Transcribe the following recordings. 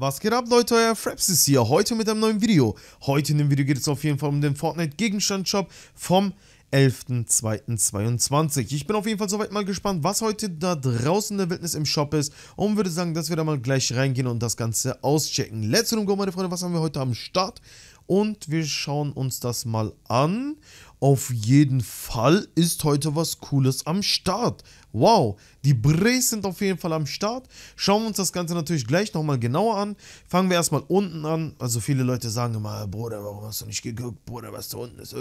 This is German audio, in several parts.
Was geht ab Leute, euer Fraps ist hier, heute mit einem neuen Video. Heute in dem Video geht es auf jeden Fall um den Fortnite Gegenstand Shop vom 11.02.22. Ich bin auf jeden Fall soweit mal gespannt, was heute da draußen in der Wildnis im Shop ist und würde sagen, dass wir da mal gleich reingehen und das Ganze auschecken. Let's go, meine Freunde, was haben wir heute am Start? Und wir schauen uns das mal an auf jeden Fall ist heute was Cooles am Start. Wow, die Brees sind auf jeden Fall am Start. Schauen wir uns das Ganze natürlich gleich nochmal genauer an. Fangen wir erstmal unten an. Also viele Leute sagen immer, Bruder, warum hast du nicht geguckt? Bruder, was da unten ist.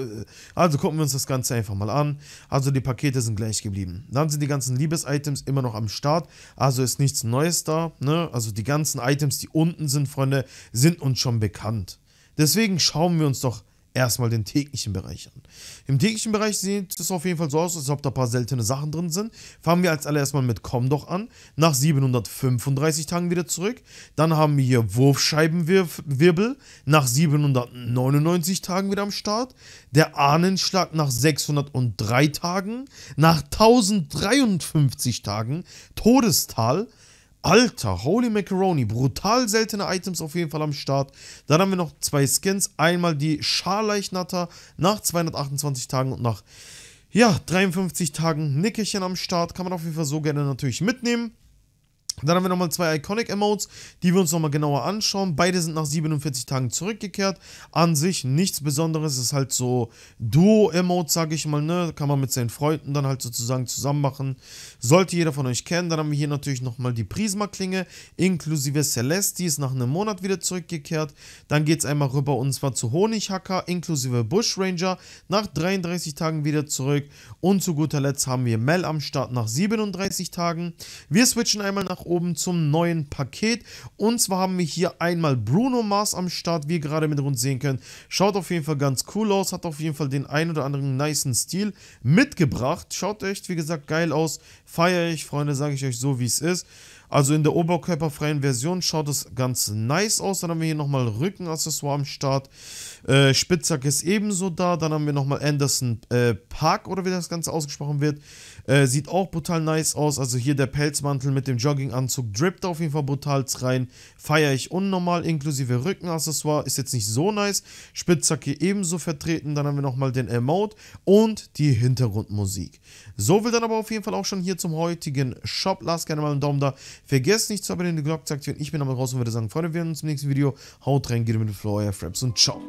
Also gucken wir uns das Ganze einfach mal an. Also die Pakete sind gleich geblieben. Dann sind die ganzen Liebes-Items immer noch am Start. Also ist nichts Neues da. Ne? Also die ganzen Items, die unten sind, Freunde, sind uns schon bekannt. Deswegen schauen wir uns doch erstmal den täglichen Bereich an. Im täglichen Bereich sieht es auf jeden Fall so aus, als ob da ein paar seltene Sachen drin sind. Fangen wir als allererstes mal mit Comdoch an. Nach 735 Tagen wieder zurück. Dann haben wir hier Wurfscheibenwirbel. Nach 799 Tagen wieder am Start. Der Ahnenschlag nach 603 Tagen. Nach 1053 Tagen. Todestal. Alter, holy macaroni, brutal seltene Items auf jeden Fall am Start. Dann haben wir noch zwei Skins, einmal die Scharleichnatter nach 228 Tagen und nach ja, 53 Tagen Nickerchen am Start. Kann man auf jeden Fall so gerne natürlich mitnehmen. Dann haben wir nochmal zwei Iconic Emotes, die wir uns nochmal genauer anschauen. Beide sind nach 47 Tagen zurückgekehrt. An sich nichts Besonderes, ist halt so Duo-Emotes, sage ich mal, ne? Kann man mit seinen Freunden dann halt sozusagen zusammen machen. Sollte jeder von euch kennen. Dann haben wir hier natürlich nochmal die Prisma-Klinge, inklusive Celeste, die ist nach einem Monat wieder zurückgekehrt. Dann geht es einmal rüber und zwar zu Honighacker, inklusive Bushranger, nach 33 Tagen wieder zurück. Und zu guter Letzt haben wir Mel am Start nach 37 Tagen. Wir switchen einmal nach oben zum neuen Paket. Und zwar haben wir hier einmal Bruno Mars am Start, wie ihr gerade mit uns sehen könnt. Schaut auf jeden Fall ganz cool aus, hat auf jeden Fall den ein oder anderen niceen Stil mitgebracht. Schaut echt, wie gesagt, geil aus. Feier ich, Freunde, sage ich euch so, wie es ist. Also in der oberkörperfreien Version schaut es ganz nice aus. Dann haben wir hier nochmal Rückenaccessoire am Start. Äh, Spitzhack ist ebenso da. Dann haben wir nochmal Anderson äh, Park oder wie das Ganze ausgesprochen wird. Äh, sieht auch brutal nice aus. Also hier der Pelzmantel mit dem Jogginganzug drippt auf jeden Fall brutal rein. Feiere ich unnormal, inklusive Rückenaccessoire. Ist jetzt nicht so nice. Spitzhacke ebenso vertreten. Dann haben wir nochmal den Emote und die Hintergrundmusik. So will dann aber auf jeden Fall auch schon hier zum heutigen Shop. Lasst gerne mal einen Daumen da. Vergesst nicht zu abonnieren, die Glocke zu aktivieren. Ich bin aber raus und würde sagen, Freunde, wir sehen uns im nächsten Video. Haut rein, geht mit dem Flow, euer Fraps und ciao.